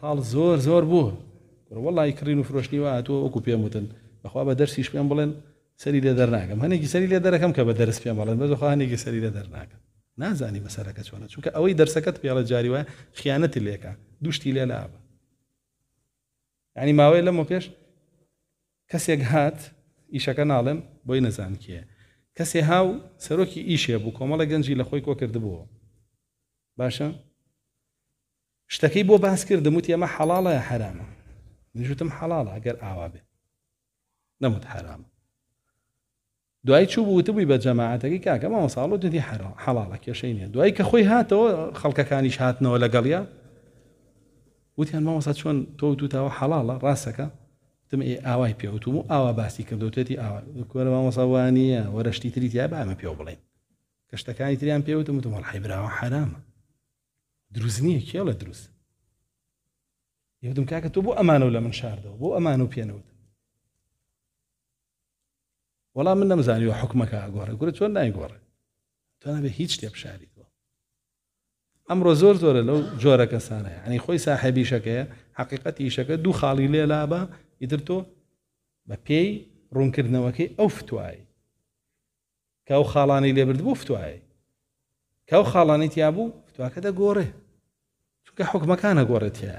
تاڵ زۆر زۆر بوو وڵی کڕین و فرۆشتنی وە تۆ وەکو پێم وتن بەخوا بە دەرسیش پێم بڵێن سەری لێ دەرناکەم هەنێکی سەری لێ دەرەکەم کە بە دەرس پێم بڵێن بە زۆخانێکی سەری لە دەرناکەم نازانی بەسەرەکە چۆنە چونکە ئەوەی دەرسەکەت پێڵە جاری وایە خیانەتی لێکە دوشتی لێ لابە ینی ماوەی لەمە پێش کەسێک هات ئیشەکە ناڵێم بۆی نەزان کێ کەسێ هاو سەرۆکی ئیشێ بوو کۆمەڵە گەنجی لە خۆی کۆ کردبووە باشە شتەکەی بو باس کردم وتی ئەمە حەڵاڵە یا نجوتم نژوتم اگر ئەگەر نموت بێ دوای چو دوای چوو بووت بووی کی کا کما مامە دتی حرام حەڵاڵە کی شینی دوای خو خلق کە خۆی هاتەوە خەڵکەکانیش هاتنەوە ما وتیان شون تو تو تا حەڵاڵە ڕاستەکە تم ای ئێ ئاوای پێوتوم و ئاوا باسی کردوتێتی ئاوا کۆرە مامەساوانە وەرەشتی تریتیا بامە پێ بڵێن کە شتەکانی تریان پیو تو هەڵ حیبراوە حرامە دروست نییە کێڵە یه یودم که اگه تو بو و لە من دو بو ئەمان و پێنەوت ولی من حکم که اگواره حکومەکە تو نه اگواره تو نه به هیچ دیاب شهری امر شتێ بشاریتەوە ئەمڕۆ زۆر زۆرە لەو جۆرە کەسانە شکه خۆی ساحەبیشەکەیە حقیقەتی ئیشەکە دوو خاڵی لێ لابە ئیتر تۆ بە پێی ڕوونکردنەوەکەی ئەو فتوایی کە ئەو خاڵانی لێبرد بوو فتوایی کە ئەو خاڵانی تیا بوو فتواکە دەگۆڕێ کە حکمەکانە گۆڕێت هەیە